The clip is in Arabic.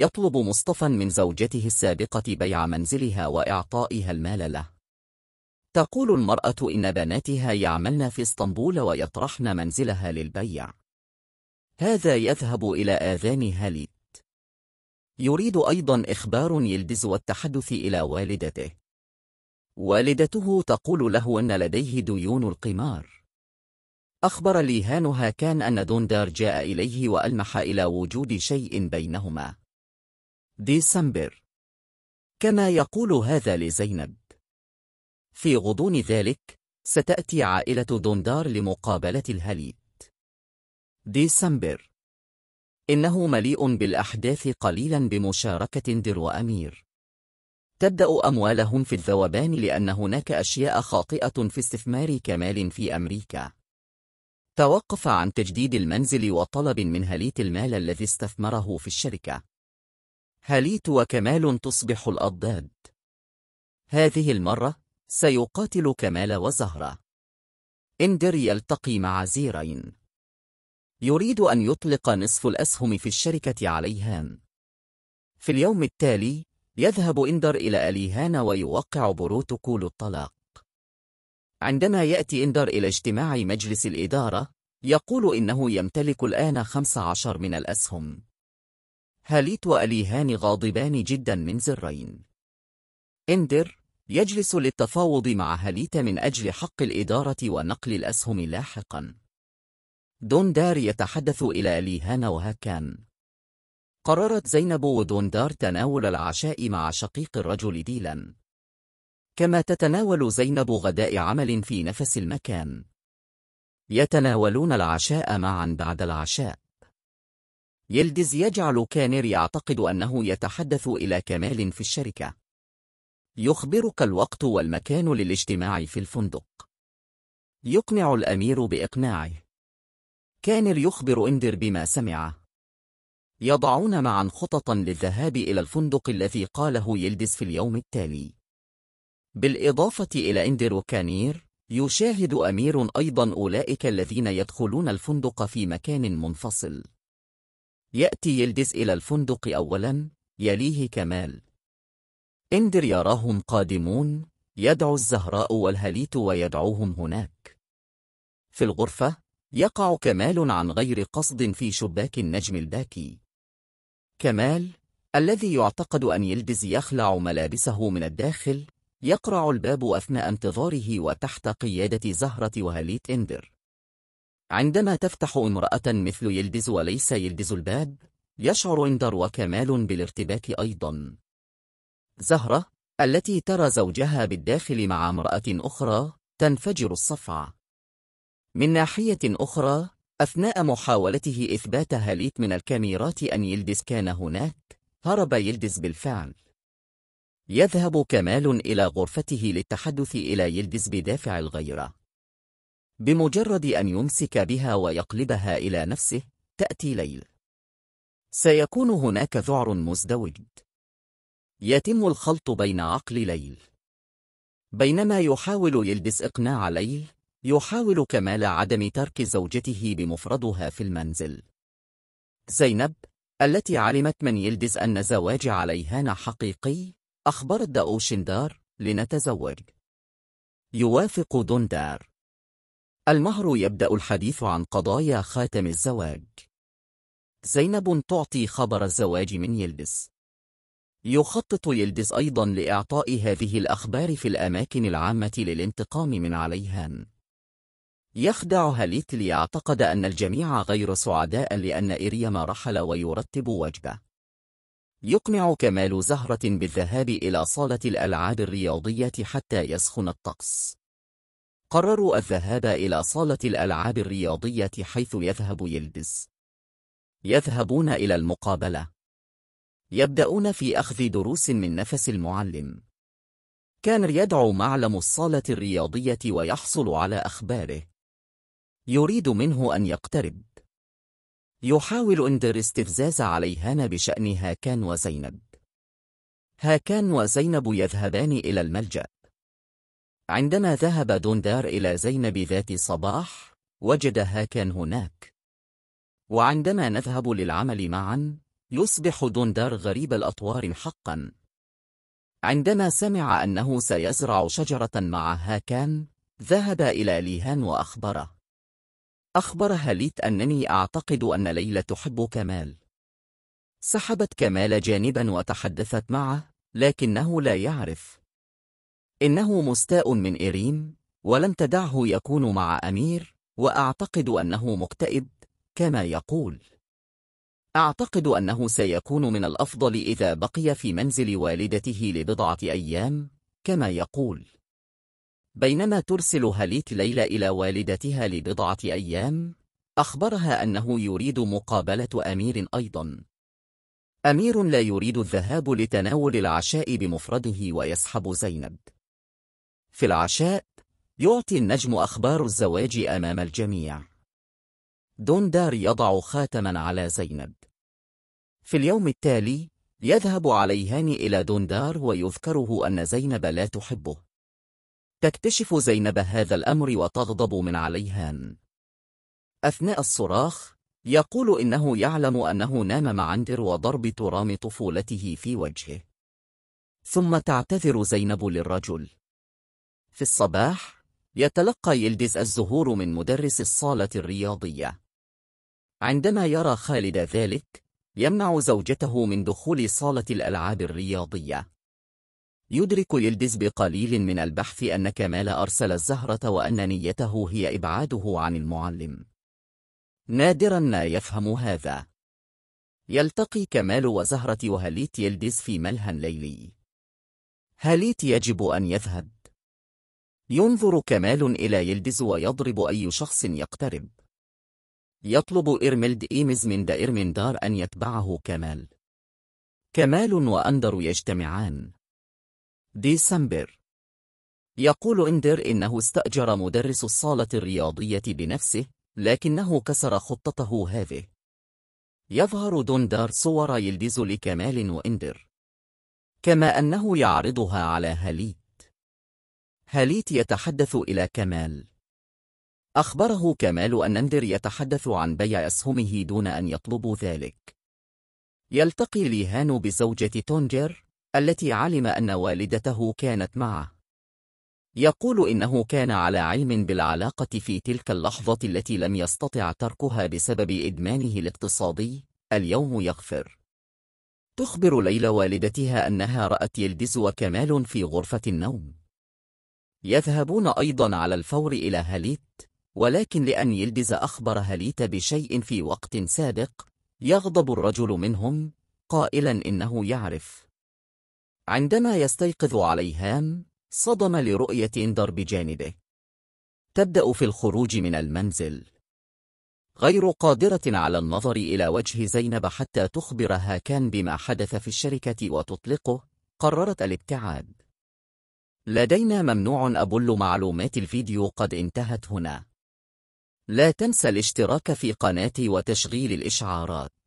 يطلب مصطفى من زوجته السابقة بيع منزلها وإعطائها المال له تقول المرأة إن بناتها يعملن في اسطنبول ويطرحن منزلها للبيع هذا يذهب إلى آذان هاليت يريد أيضا إخبار يلدز والتحدث إلى والدته والدته تقول له أن لديه ديون القمار أخبر ليهانها كان أن دوندار جاء إليه وألمح إلى وجود شيء بينهما ديسمبر كما يقول هذا لزينب في غضون ذلك ستأتي عائلة دوندار لمقابلة الهليت ديسمبر إنه مليء بالأحداث قليلا بمشاركة در وأمير تبدأ أموالهم في الذوبان لأن هناك أشياء خاطئة في استثمار كمال في أمريكا توقف عن تجديد المنزل وطلب من هليت المال الذي استثمره في الشركة هاليت وكمال تصبح الأضداد هذه المرة سيقاتل كمال وزهرة إندر يلتقي مع زيرين يريد أن يطلق نصف الأسهم في الشركة عليهان في اليوم التالي يذهب إندر إلى أليهان ويوقع بروتوكول الطلاق عندما يأتي إندر إلى اجتماع مجلس الإدارة يقول إنه يمتلك الآن 15 من الأسهم هاليت وأليهان غاضبان جدا من زرين إندر يجلس للتفاوض مع هاليت من أجل حق الإدارة ونقل الأسهم لاحقا دوندار يتحدث إلى أليهان وهاكان قررت زينب ودوندار تناول العشاء مع شقيق الرجل ديلا كما تتناول زينب غداء عمل في نفس المكان يتناولون العشاء معا بعد العشاء يلدز يجعل كانر يعتقد أنه يتحدث إلى كمال في الشركة. يخبرك الوقت والمكان للاجتماع في الفندق. يقنع الأمير بإقناعه. كانر يخبر إندر بما سمعه. يضعون معا خططا للذهاب إلى الفندق الذي قاله يلدز في اليوم التالي. بالإضافة إلى إندر وكانير، يشاهد أمير أيضا أولئك الذين يدخلون الفندق في مكان منفصل. يأتي يلدز إلى الفندق أولا يليه كمال اندر يراهم قادمون يدعو الزهراء والهليت ويدعوهم هناك في الغرفة يقع كمال عن غير قصد في شباك النجم الباكي كمال الذي يعتقد أن يلدز يخلع ملابسه من الداخل يقرع الباب أثناء انتظاره وتحت قيادة زهرة وهليت إندر عندما تفتح امرأة مثل يلدز وليس يلدز الباب يشعر اندر وكمال بالارتباك أيضا زهرة التي ترى زوجها بالداخل مع امرأة أخرى تنفجر الصفعة من ناحية أخرى أثناء محاولته إثبات هاليت من الكاميرات أن يلدز كان هناك هرب يلدز بالفعل يذهب كمال إلى غرفته للتحدث إلى يلدز بدافع الغيرة بمجرد أن يمسك بها ويقلبها إلى نفسه تأتي ليل سيكون هناك ذعر مزدوج يتم الخلط بين عقل ليل بينما يحاول يلبس إقناع ليل يحاول كمال عدم ترك زوجته بمفردها في المنزل زينب التي علمت من يلدس أن زواج عليهان حقيقي أخبرت داوشندار لنتزوج يوافق دوندار المهر يبدأ الحديث عن قضايا خاتم الزواج زينب تعطي خبر الزواج من يلدز يخطط يلدز أيضا لإعطاء هذه الأخبار في الأماكن العامة للانتقام من عليهان يخدع هاليت ليعتقد أن الجميع غير سعداء لأن إريم رحل ويرتب وجبه يقنع كمال زهرة بالذهاب إلى صالة الألعاب الرياضية حتى يسخن الطقس قرروا الذهاب إلى صالة الألعاب الرياضية حيث يذهب يلدز يذهبون إلى المقابلة يبدأون في أخذ دروس من نفس المعلم كان يدعو معلم الصالة الرياضية ويحصل على أخباره يريد منه أن يقترب يحاول اندر استفزاز عليهان بشأن هاكان وزينب هاكان وزينب يذهبان إلى الملجأ عندما ذهب دوندار إلى زينب ذات صباح وجدها كان هناك وعندما نذهب للعمل معا يصبح دوندار غريب الأطوار حقا عندما سمع أنه سيزرع شجرة مع هاكان ذهب إلى ليهان وأخبره أخبر هاليت أنني أعتقد أن ليلى تحب كمال سحبت كمال جانبا وتحدثت معه لكنه لا يعرف إنه مستاء من إيرين ولن تدعه يكون مع أمير وأعتقد أنه مكتئب كما يقول أعتقد أنه سيكون من الأفضل إذا بقي في منزل والدته لبضعة أيام كما يقول بينما ترسل هاليت ليلى إلى والدتها لبضعة أيام أخبرها أنه يريد مقابلة أمير أيضا أمير لا يريد الذهاب لتناول العشاء بمفرده ويسحب زينب في العشاء يعطي النجم أخبار الزواج أمام الجميع دوندار يضع خاتما على زينب في اليوم التالي يذهب عليهان إلى دوندار ويذكره أن زينب لا تحبه تكتشف زينب هذا الأمر وتغضب من عليهان أثناء الصراخ يقول إنه يعلم أنه نام مع عندر وضرب ترام طفولته في وجهه ثم تعتذر زينب للرجل في الصباح، يتلقى يلدز الزهور من مدرس الصالة الرياضية. عندما يرى خالد ذلك، يمنع زوجته من دخول صالة الألعاب الرياضية. يدرك يلدز بقليل من البحث أن كمال أرسل الزهرة وأن نيته هي إبعاده عن المعلم. نادرا ما يفهم هذا. يلتقي كمال وزهرة وهليت يلدز في ملهى ليلي. هليت يجب أن يذهب. ينظر كمال إلى يلدز ويضرب أي شخص يقترب يطلب إرملد إيمز من دا إرمندار أن يتبعه كمال كمال وأندر يجتمعان ديسمبر يقول إندر إنه استأجر مدرس الصالة الرياضية بنفسه لكنه كسر خطته هذه يظهر دوندار صور يلدز لكمال وإندر كما أنه يعرضها على هالي هاليت يتحدث إلى كمال أخبره كمال أن نندر يتحدث عن بيع أسهمه دون أن يطلبوا ذلك يلتقي ليهان بزوجة تونجر التي علم أن والدته كانت معه يقول إنه كان على علم بالعلاقة في تلك اللحظة التي لم يستطع تركها بسبب إدمانه الاقتصادي اليوم يغفر تخبر ليلى والدتها أنها رأت يلدز وكمال في غرفة النوم يذهبون أيضا على الفور إلى هاليت ولكن لأن يلدز أخبر هاليت بشيء في وقت سابق يغضب الرجل منهم قائلا إنه يعرف عندما يستيقظ عليهام صدم لرؤية اندر بجانبه تبدأ في الخروج من المنزل غير قادرة على النظر إلى وجه زينب حتى تخبر هاكان بما حدث في الشركة وتطلقه قررت الابتعاد لدينا ممنوع أبل معلومات الفيديو قد انتهت هنا. لا تنسى الاشتراك في قناتي وتشغيل الإشعارات.